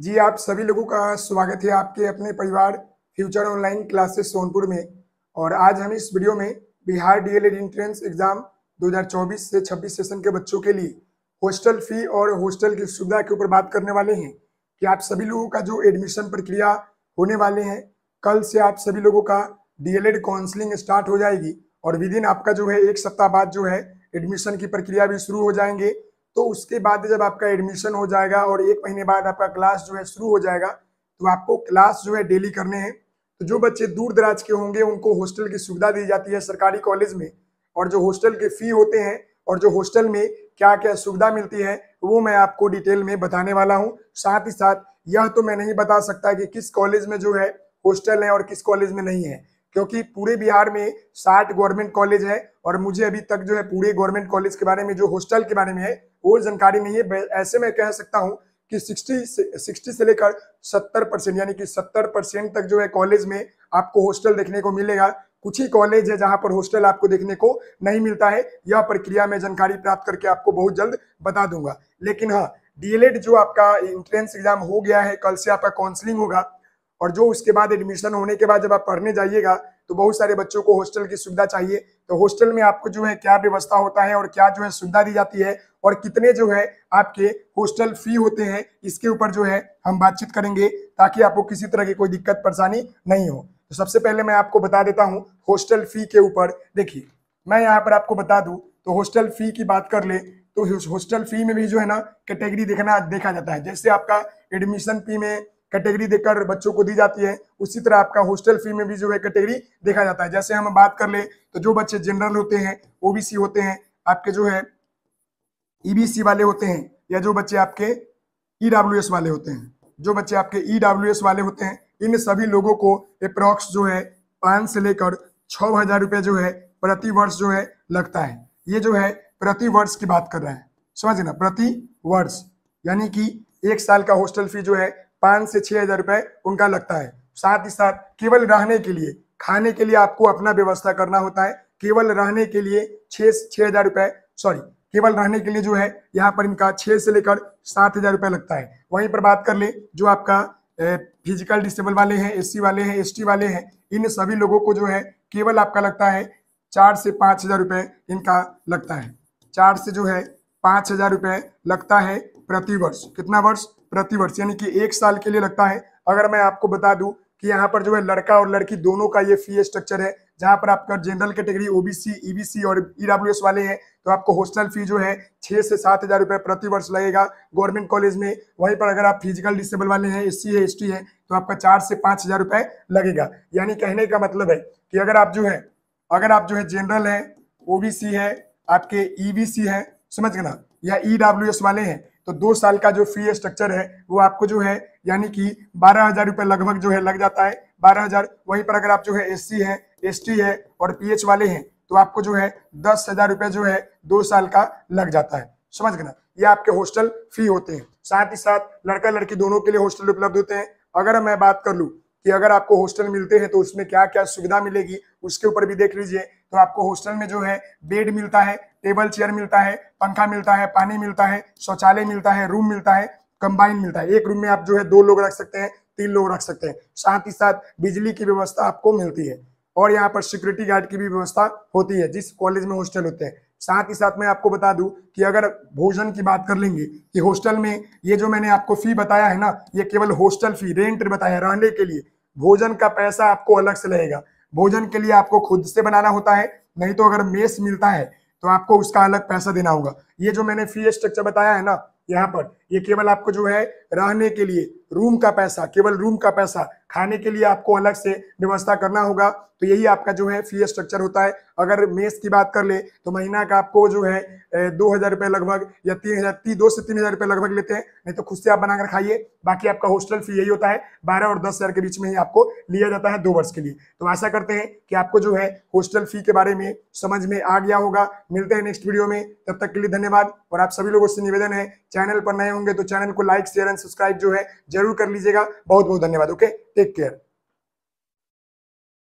जी आप सभी लोगों का स्वागत है आपके अपने परिवार फ्यूचर ऑनलाइन क्लासेस सोनपुर में और आज हम इस वीडियो में बिहार डीएलएड एंट्रेंस एग्जाम 2024 से 26 सेशन के बच्चों के लिए हॉस्टल फी और हॉस्टल की सुविधा के ऊपर बात करने वाले हैं कि आप सभी लोगों का जो एडमिशन प्रक्रिया होने वाले हैं कल से आप सभी लोगों का डीएलएड काउंसलिंग स्टार्ट हो जाएगी और विद इन आपका जो है एक सप्ताह बाद जो है एडमिशन की प्रक्रिया भी शुरू हो जाएंगे तो उसके बाद जब आपका एडमिशन हो जाएगा और एक महीने बाद आपका क्लास जो है शुरू हो जाएगा तो आपको क्लास जो है डेली करने हैं तो जो बच्चे दूर दराज के होंगे उनको हॉस्टल की सुविधा दी जाती है सरकारी कॉलेज में और जो हॉस्टल के फी होते हैं और जो हॉस्टल में क्या क्या सुविधा मिलती है वो मैं आपको डिटेल में बताने वाला हूँ साथ ही साथ यह तो मैं नहीं बता सकता कि किस कॉलेज में जो है हॉस्टल है और किस कॉलेज में नहीं है क्योंकि पूरे बिहार में साठ गवर्नमेंट कॉलेज है और मुझे अभी तक जो है पूरे गवर्नमेंट कॉलेज के बारे में जो हॉस्टल के बारे में है वो जानकारी नहीं है ऐसे में कह सकता हूँ कि 60 से सिक्सटी से लेकर 70 परसेंट यानी कि 70 परसेंट तक जो है कॉलेज में आपको हॉस्टल देखने को मिलेगा कुछ ही कॉलेज है जहां पर हॉस्टल आपको देखने को नहीं मिलता है यह प्रक्रिया में जानकारी प्राप्त करके आपको बहुत जल्द बता दूंगा लेकिन हाँ डीएलएड जो आपका एंट्रेंस एग्जाम हो गया है कल से आपका काउंसलिंग होगा और जो उसके बाद एडमिशन होने के बाद जब आप पढ़ने जाइएगा तो बहुत सारे बच्चों को हॉस्टल की सुविधा चाहिए तो हॉस्टल में आपको जो है क्या व्यवस्था होता है और क्या जो है सुविधा दी जाती है और कितने जो है आपके हॉस्टल फी होते हैं इसके ऊपर जो है हम बातचीत करेंगे ताकि आपको किसी तरह की कोई दिक्कत परेशानी नहीं हो तो सबसे पहले मैं आपको बता देता हूँ हॉस्टल फी के ऊपर देखिए मैं यहाँ पर आपको बता दूँ तो हॉस्टल फी की बात कर ले तो हॉस्टल फी में भी जो है ना कैटेगरी देखना देखा जाता है जैसे आपका एडमिशन फी में कैटेगरी देकर बच्चों को दी जाती है उसी तरह आपका हॉस्टल फी में भी जो है कैटेगरी देखा जाता है जैसे हम बात कर ले तो जो बच्चे जनरल होते हैं ओबीसी होते हैं आपके जो है ईबीसी वाले होते हैं या जो बच्चे आपके ईडब्ल्यूएस वाले होते हैं जो बच्चे आपके ईडब्ल्यूएस वाले होते हैं इन सभी लोगों को अप्रॉक्स जो है पांच से लेकर छ हजार रुपये जो है प्रति वर्ष जो है लगता है ये जो है प्रति वर्ष की बात कर रहा है समझे ना प्रति वर्ष यानी कि एक साल का हॉस्टल फी जो है पाँच से छः हज़ार रुपये उनका लगता है साथ ही साथ केवल रहने के लिए खाने के लिए आपको अपना व्यवस्था करना होता है केवल रहने के लिए छह छह हज़ार रुपये सॉरी केवल रहने के लिए जो है यहाँ पर इनका छः से लेकर सात हज़ार रुपये लगता है वहीं पर बात कर ले जो आपका फिजिकल डिसेबल वाले हैं एससी वाले हैं एसटी वाले हैं इन सभी लोगों को जो है केवल आपका लगता है चार से पाँच हज़ार रुपये इनका लगता है चार से जो है पाँच हज़ार रुपये लगता है प्रतिवर्ष कितना वर्ष प्रतिवर्ष यानी कि एक साल के लिए लगता है अगर मैं आपको बता दूं कि यहाँ पर जो है लड़का और लड़की दोनों का ये फी स्ट्रक्चर है जहां पर आपका जनरल कैटेगरी ओबीसी ईबीसी और ईडब्ल्यूएस e वाले हैं तो आपको हॉस्टल फी जो है छह से सात हज़ार रुपए प्रति वर्ष लगेगा गवर्नमेंट कॉलेज में वहीं पर अगर आप फिजिकल डिसेबल वाले हैं एस सी है एस है तो आपका चार से पांच हज़ार रुपए लगेगा यानी कहने का मतलब है कि अगर आप जो है अगर आप जो है जनरल है ओबीसी है आपके ईबीसी e है समझ गए ना या ईडब्ल्यू e वाले हैं तो दो साल का जो फी स्ट्रक्चर है वो आपको जो है यानी कि बारह हजार रुपये लगभग जो है लग जाता है बारह हजार वहीं पर अगर आप जो है एस सी है एस टी है और एच वाले हैं तो आपको जो है दस हजार रुपये जो है दो साल का लग जाता है समझ गए ना ये आपके हॉस्टल फी होते हैं साथ ही साथ लड़का लड़की दोनों के लिए हॉस्टल उपलब्ध होते हैं अगर मैं बात कर लूँ कि अगर आपको हॉस्टल मिलते हैं तो उसमें क्या क्या सुविधा मिलेगी उसके ऊपर भी देख लीजिए तो आपको हॉस्टल में जो है बेड मिलता है टेबल चेयर मिलता है पंखा मिलता है पानी मिलता है शौचालय मिलता है रूम मिलता है कंबाइन मिलता है एक रूम में आप जो है दो लोग रख सकते हैं तीन लोग रख सकते हैं साथ ही साथ बिजली की व्यवस्था आपको मिलती है और यहाँ पर सिक्योरिटी गार्ड की भी व्यवस्था होती है जिस कॉलेज में हॉस्टल होते हैं साथ ही साथ मैं आपको बता दूं कि अगर भोजन की बात कर लेंगे कि हॉस्टल में ये जो मैंने आपको फी बताया है ना ये केवल हॉस्टल फी रेंट बताया रहने के लिए भोजन का पैसा आपको अलग से लगेगा भोजन के लिए आपको खुद से बनाना होता है नहीं तो अगर मेस मिलता है तो आपको उसका अलग पैसा देना होगा ये जो मैंने फी स्ट्रक्चर बताया है ना यहाँ पर ये केवल आपको जो है रहने के लिए रूम का पैसा केवल रूम का पैसा खाने के लिए आपको अलग से व्यवस्था करना होगा तो यही आपका जो है फी स्ट्रक्चर होता है अगर मेस की बात कर ले तो महीना का आपको जो है दो हजार रुपये लगभग या तीन हजार ती, दो से तीन हजार रुपये लगभग लेते हैं नहीं तो खुद से आप बनाकर खाइए बाकी आपका हॉस्टल फी यही होता है बारह और दस हजार के बीच में ही आपको लिया जाता है दो वर्ष के लिए तो आशा करते हैं कि आपको जो है हॉस्टल फी के बारे में समझ में आ गया होगा मिलते हैं नेक्स्ट वीडियो में तब तक के लिए धन्यवाद और आप सभी लोगों से निवेदन है चैनल पर नए होंगे तो चैनल को लाइक शेयर एंड सब्सक्राइब जो है जरूर कर लीजिएगा बहुत बहुत धन्यवाद ओके Take care.